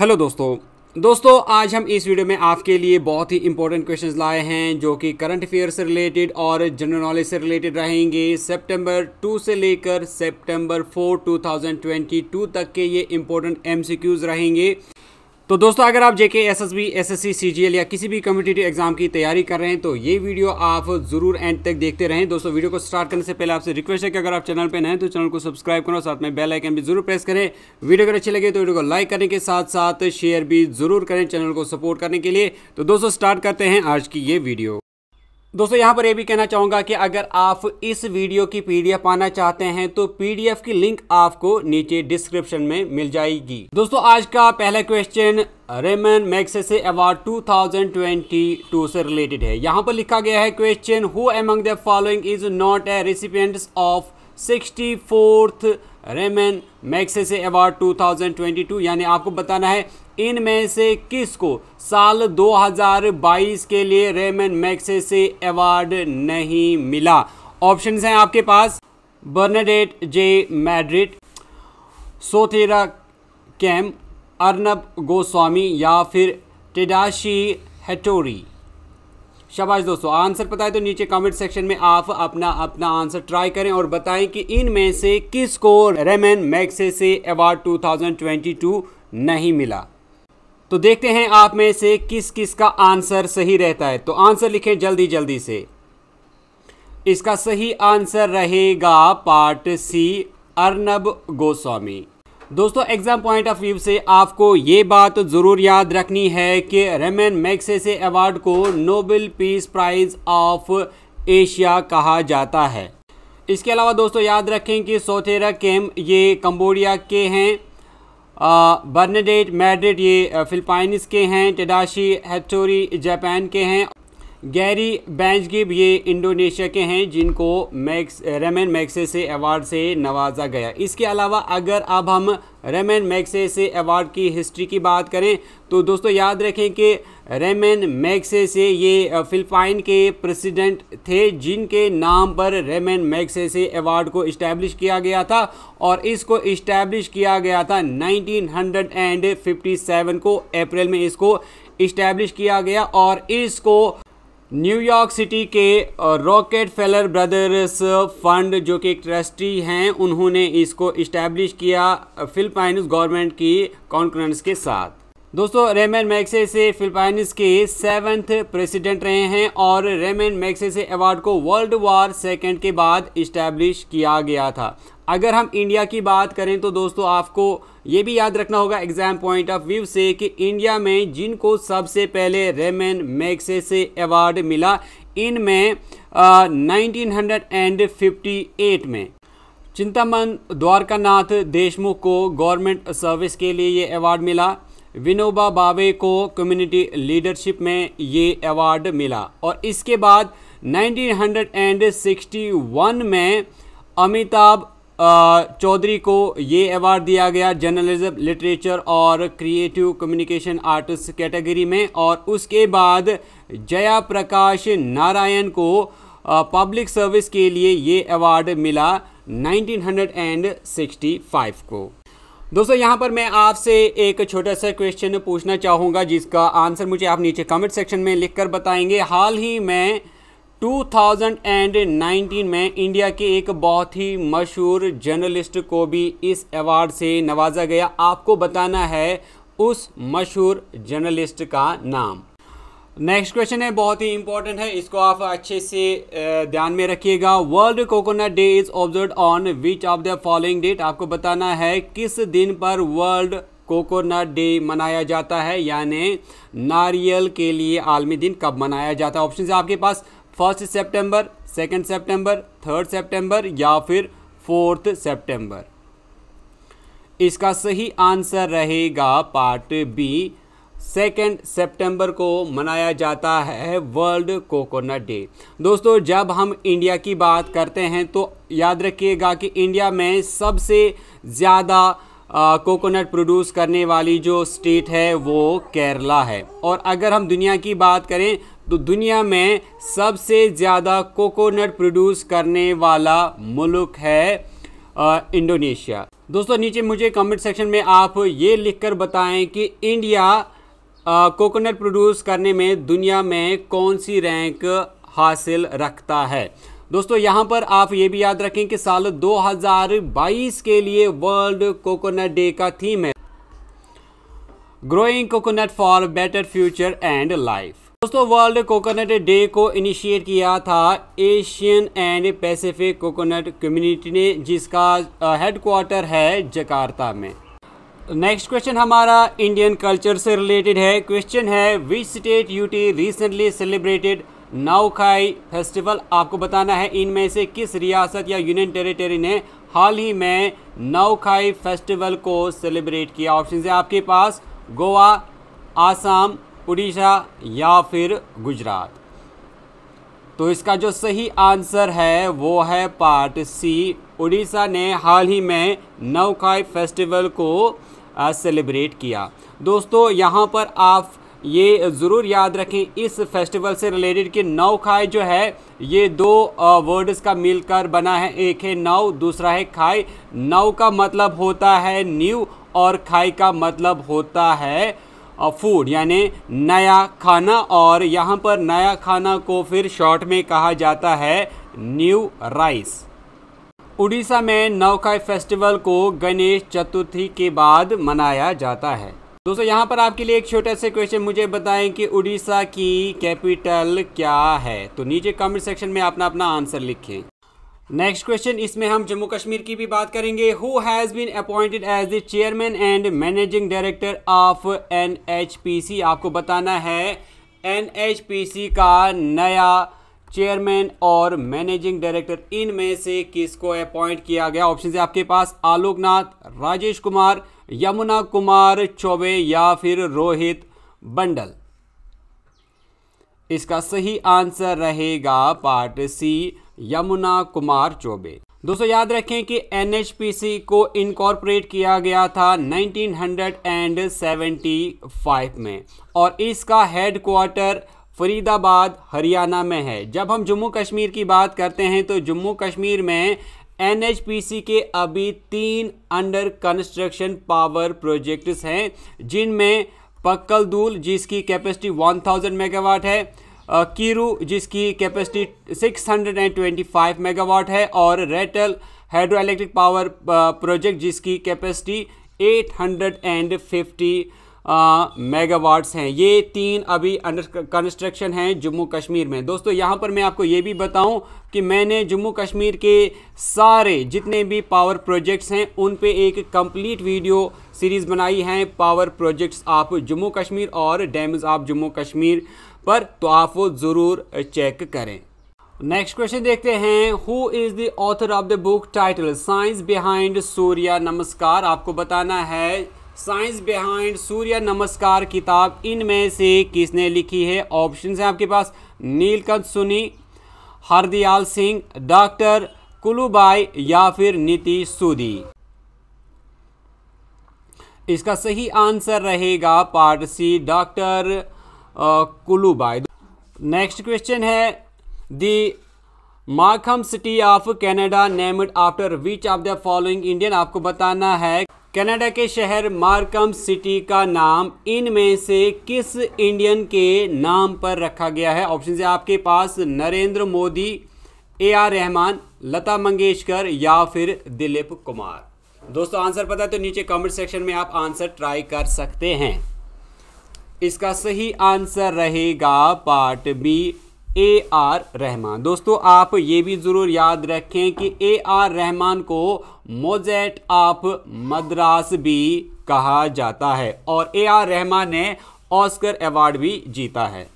hello दोस्तों दोस्तों आज हम इस वीडियो में आपके लिए बहुत ही इंपॉर्टेंट क्वेश्चंस लाए हैं जो कि करंट अफेयर से रिलेटेड और जनरल नॉलेज से रिलेटेड रहेंगे सितंबर 2 से लेकर सितंबर 4 2022 तक के ये इंपॉर्टेंट एमसीक्यूज रहेंगे तो दोस्तों अगर आप जेके एसएसबी, एसएससी, सीजीएल या किसी भी कम्पिटेटिव एग्जाम की तैयारी कर रहे हैं तो ये वीडियो आप जरूर एंड तक देखते रहें दोस्तों वीडियो को स्टार्ट करने से पहले आपसे रिक्वेस्ट है कि अगर आप चैनल पर नए हैं तो चैनल को सब्सक्राइब करो साथ में बेल आइकन भी जरूर प्रेस करें वीडियो अगर अच्छी लगे तो वीडियो को लाइक करने के साथ साथ शेयर भी जरूर करें चैनल को सपोर्ट करने के लिए तो दोस्तों स्टार्ट करते हैं आज की ये वीडियो दोस्तों यहाँ पर ये भी कहना चाहूंगा कि अगर आप इस वीडियो की पीडीएफ पाना चाहते हैं तो पीडीएफ की लिंक आपको नीचे डिस्क्रिप्शन में मिल जाएगी दोस्तों आज का पहला क्वेश्चन रेमन मैक्सेसे अवार्ड 2022 से रिलेटेड है यहाँ पर लिखा गया है question who among the following is not a recipients of sixty fourth Ramon Magsaysay award 2022 यानी आपको बताना है इनमें से किसको साल 2022 के लिए रेमन मैक्सेसे अवार्ड नहीं मिला ऑप्शंस हैं आपके पास Bernadette J Madrid Sotheara Chhim Arnab Goswami या फिर टेडाशी हेटोरी शबाश दोस्तों आंसर पता है तो नीचे कमेंट सेक्शन में आप अपना अपना आंसर ट्राई करें और बताएं कि इनमें से किसको रेमन मैक्से से अवार्ड 2022 नहीं मिला तो देखते हैं आप में से किस किस का आंसर सही रहता है तो आंसर लिखें जल्दी जल्दी से इसका सही आंसर रहेगा पार्ट सी अर्नब गोस्वामी दोस्तों एग्ज़ाम पॉइंट ऑफ व्यू से आपको ये बात ज़रूर याद रखनी है कि रेमन मैक्सेसे अवार्ड को Nobel peace prize of Asia कहा जाता है इसके अलावा दोस्तों याद रखें कि सोथेरा केम ये कंबोडिया के हैं बर्नेडेट मैड्रिड ये फिलिपाइनिस के हैं टेडाशी हेटोरी जापान के हैं गैरी बैंजगिब ये इंडोनेशिया के हैं जिनको मैक्स रेमन मैक्से से अवार्ड से नवाजा गया इसके अलावा अगर अब हम रेमन मैक्से से अवार्ड की हिस्ट्री की बात करें तो दोस्तों याद रखें कि रेमन मैक्से से ये फिलिपाइन के प्रेसिडेंट थे जिनके नाम पर रेमन मैक्से से अवार्ड को इस्टेब्लिश किया गया था और इसको इस्टेब्लिश किया गया था नाइनटीन को अप्रैल में इसको इस्टेब्लिश किया गया और इसको न्यूयॉर्क सिटी के रॉकेट फेलर ब्रदर्स फंड जो कि एक ट्रस्टी हैं उन्होंने इसको इस्टेब्लिश किया फिलिपाइंस गवर्नमेंट की कॉन्फ्रेंस के साथ दोस्तों रेमन मैक्सेसे फिलिपाइंस के सेवेंथ प्रेसिडेंट रहे हैं और रेमन मैक्सेसे अवार्ड को वर्ल्ड वार सेकेंड के बाद इस्टेब्लिश किया गया था अगर हम इंडिया की बात करें तो दोस्तों आपको ये भी याद रखना होगा एग्जाम पॉइंट ऑफ व्यू से कि इंडिया में जिनको सबसे पहले रेमन मैक्सेसे अवार्ड मिला इनमें nineteen hundred and fifty eight में चिंतामन द्वारकानाथ देशमुख को गवर्नमेंट सर्विस के लिए ये अवार्ड मिला विनोबा बावे को कम्युनिटी लीडरशिप में ये अवार्ड मिला और इसके बाद 1961 में अमिताभ चौधरी को ये अवार्ड दिया गया जर्नलिज्म लिटरेचर और क्रिएटिव कम्युनिकेशन आर्टिस्ट कैटेगरी में और उसके बाद जया प्रकाश नारायण को पब्लिक सर्विस के लिए ये अवार्ड मिला 1965 को दोस्तों यहाँ पर मैं आपसे एक छोटा सा क्वेश्चन पूछना चाहूँगा जिसका आंसर मुझे आप नीचे कमेंट सेक्शन में लिखकर बताएंगे हाल ही में 2019 में इंडिया के एक बहुत ही मशहूर जर्नलिस्ट को भी इस अवार्ड से नवाजा गया आपको बताना है उस मशहूर जर्नलिस्ट का नाम नेक्स्ट क्वेश्चन है बहुत ही इंपॉर्टेंट है इसको आप अच्छे से ध्यान में रखिएगा world coconut day is observe on which of the following date आपको बताना है किस दिन पर वर्ल्ड कोकोनट डे मनाया जाता है यानी नारियल के लिए आलमी दिन कब मनाया जाता है ऑप्शन आपके पास first September second September third September या फिर फोर्थ सेप्टेम्बर इसका सही आंसर रहेगा पार्ट बी सेकेंड सितंबर को मनाया जाता है वर्ल्ड कोकोनट डे दोस्तों जब हम इंडिया की बात करते हैं तो याद रखिएगा कि इंडिया में सबसे ज़्यादा कोकोनट प्रोड्यूस करने वाली जो स्टेट है वो केरला है और अगर हम दुनिया की बात करें तो दुनिया में सबसे ज़्यादा कोकोनट प्रोड्यूस करने वाला मुल्क है इंडोनेशिया दोस्तों नीचे मुझे कमेंट सेक्शन में आप ये लिखकर बताएं कि इंडिया कोकोनट प्रोड्यूस करने में दुनिया में कौन सी रैंक हासिल रखता है दोस्तों यहाँ पर आप ये भी याद रखें कि साल 2022 के लिए वर्ल्ड कोकोनट डे का थीम है growing coconut for better future and life दोस्तों वर्ल्ड कोकोनट डे को इनिशिएट किया था Asian and Pacific coconut community ने जिसका हेडक्वार्टर है जकार्ता में नेक्स्ट क्वेश्चन हमारा इंडियन कल्चर से रिलेटेड है क्वेश्चन है which state UT recently celebrated Nuakhai festival आपको बताना है इनमें से किस रियासत या यूनियन टेरिटरी ने हाल ही में नाउखाई फेस्टिवल को सेलिब्रेट किया ऑप्शन है आपके पास गोवा आसाम उड़ीसा या फिर गुजरात तो इसका जो सही आंसर है वो है पार्ट सी उड़ीसा ने हाल ही में नौखाई फेस्टिवल को सेलिब्रेट किया दोस्तों यहाँ पर आप ये ज़रूर याद रखें इस फेस्टिवल से रिलेटेड कि नौ खाए जो है ये दो वर्ड्स का मिलकर बना है एक है नौ दूसरा है खाई नौ का मतलब होता है न्यू और खाई का मतलब होता है फूड यानी नया खाना और यहाँ पर नया खाना को फिर शॉर्ट में कहा जाता है न्यू राइस उड़ीसा में नवखाई फेस्टिवल को गणेश चतुर्थी के बाद मनाया जाता है दोस्तों यहाँ पर आपके लिए एक छोटा सा क्वेश्चन मुझे बताएं कि उड़ीसा की कैपिटल क्या है तो नीचे कमेंट सेक्शन में अपना अपना आंसर लिखें नेक्स्ट क्वेश्चन इसमें हम जम्मू कश्मीर की भी बात करेंगे who has been appointed as the chairman and managing director of NHPC आपको बताना है एनएचपीसी का नया चेयरमैन और मैनेजिंग डायरेक्टर इनमें से किसको अपॉइंट किया गया ऑप्शन है आपके पास आलोकनाथ राजेश कुमार यमुना कुमार चौबे या फिर रोहित बंडल इसका सही आंसर रहेगा पार्ट सी यमुना कुमार चौबे दोस्तों याद रखें कि एनएचपीसी को इनकॉर्पोरेट किया गया था 1975 में और इसका हेडक्वार्टर फरीदाबाद हरियाणा में है जब हम जम्मू कश्मीर की बात करते हैं तो जम्मू कश्मीर में एन के अभी तीन अंडर कंस्ट्रक्शन पावर प्रोजेक्ट्स हैं जिनमें पक्कलदूल जिसकी कैपेसिटी 1000 मेगावाट है कीरू जिसकी कैपेसिटी 625 मेगावाट है और Ratle hydro electric power project जिसकी कैपेसिटी 850 मेगावाट्स हैं ये तीन अभी अंडर कंस्ट्रक्शन हैं जम्मू कश्मीर में दोस्तों यहाँ पर मैं आपको ये भी बताऊँ कि मैंने जम्मू कश्मीर के सारे जितने भी पावर प्रोजेक्ट्स हैं उन पे एक कंप्लीट वीडियो सीरीज़ बनाई है power projects of Jammu Kashmir और डैम्स ऑफ जम्मू कश्मीर पर तो आप वो ज़रूर चेक करें नेक्स्ट क्वेश्चन देखते हैं who is the author of the book title science behind Surya Namaskar आपको बताना है साइंस बिहाइंड सूर्य नमस्कार किताब इनमें से किसने लिखी है ऑप्शन हैं आपके पास नीलकंठ सुनी हरदयाल सिंह डॉक्टर कुलूबाई या फिर नीतीश सूदी इसका सही आंसर रहेगा part C doctor Kulubai next question है the Markham city of Canada named after which of the following Indian आपको बताना है कनाडा के शहर मार्कम सिटी का नाम इनमें से किस इंडियन के नाम पर रखा गया है ऑप्शन है आपके पास नरेंद्र मोदी ए आर रहमान लता मंगेशकर या फिर दिलीप कुमार दोस्तों आंसर पता है तो नीचे कमेंट सेक्शन में आप आंसर ट्राई कर सकते हैं इसका सही आंसर रहेगा part B A R Rahman दोस्तों आप ये भी ज़रूर याद रखें कि ए आर रहमान को मोजेट ऑफ मद्रास भी कहा जाता है और ए आर रहमान ने ऑस्कर अवार्ड भी जीता है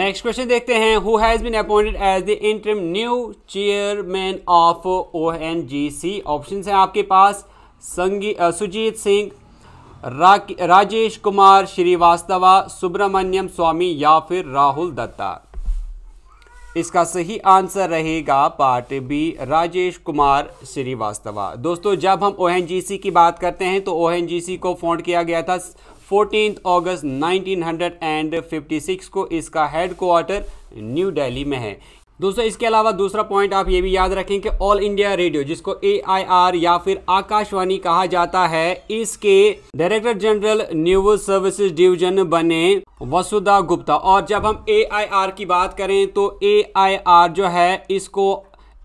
नेक्स्ट क्वेश्चन देखते हैं who has been appointed as the interim new chairman of O N G C option हैं आपके पास संगी सुजीत सिंह राजेश कुमार श्रीवास्तवा सुब्रमण्यम स्वामी या फिर राहुल दत्ता इसका सही आंसर रहेगा पार्ट बी राजेश कुमार श्रीवास्तवा दोस्तों जब हम ओ की बात करते हैं तो ओ को फोन किया गया था 14 अगस्त 1956 को इसका हेड क्वार्टर न्यू दिल्ली में है दोस्तों इसके अलावा दूसरा पॉइंट आप ये भी याद रखें कि ऑल इंडिया रेडियो जिसको ए या फिर आकाशवाणी कहा जाता है इसके director general news services division बने वसुधा गुप्ता और जब हम ए की बात करें तो ए जो है इसको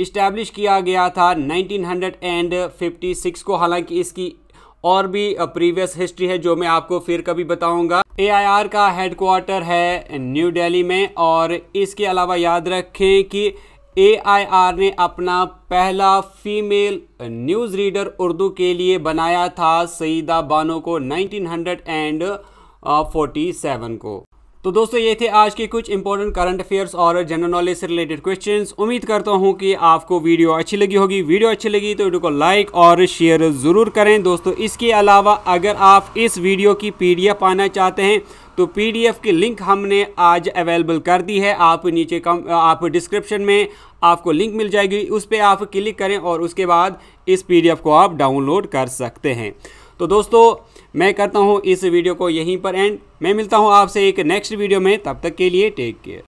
इस्टेब्लिश किया गया था 1956 को हालांकि इसकी और भी प्रीवियस हिस्ट्री है जो मैं आपको फिर कभी बताऊंगा ए का हेडक्वार्टर है न्यू दिल्ली में और इसके अलावा याद रखें कि ए ने अपना पहला फीमेल न्यूज़ रीडर उर्दू के लिए बनाया था सईदा बानो को 1947 को तो दोस्तों ये थे आज के कुछ इंपॉर्टेंट करंट अफेयर्स और जनरल नॉलेज से रिलेटेड क्वेश्चंस उम्मीद करता हूँ कि आपको वीडियो अच्छी लगी होगी वीडियो अच्छी लगी तो वीडियो को लाइक और शेयर ज़रूर करें दोस्तों इसके अलावा अगर आप इस वीडियो की पीडीएफ पाना चाहते हैं तो पीडीएफ की लिंक हमने आज अवेलेबल कर दी है आप नीचे कम आप डिस्क्रिप्शन में आपको लिंक मिल जाएगी उस पर आप क्लिक करें और उसके बाद इस पीडीएफ को आप डाउनलोड कर सकते हैं तो दोस्तों मैं करता हूँ इस वीडियो को यहीं पर एंड मैं मिलता हूँ आपसे एक नेक्स्ट वीडियो में तब तक के लिए टेक केयर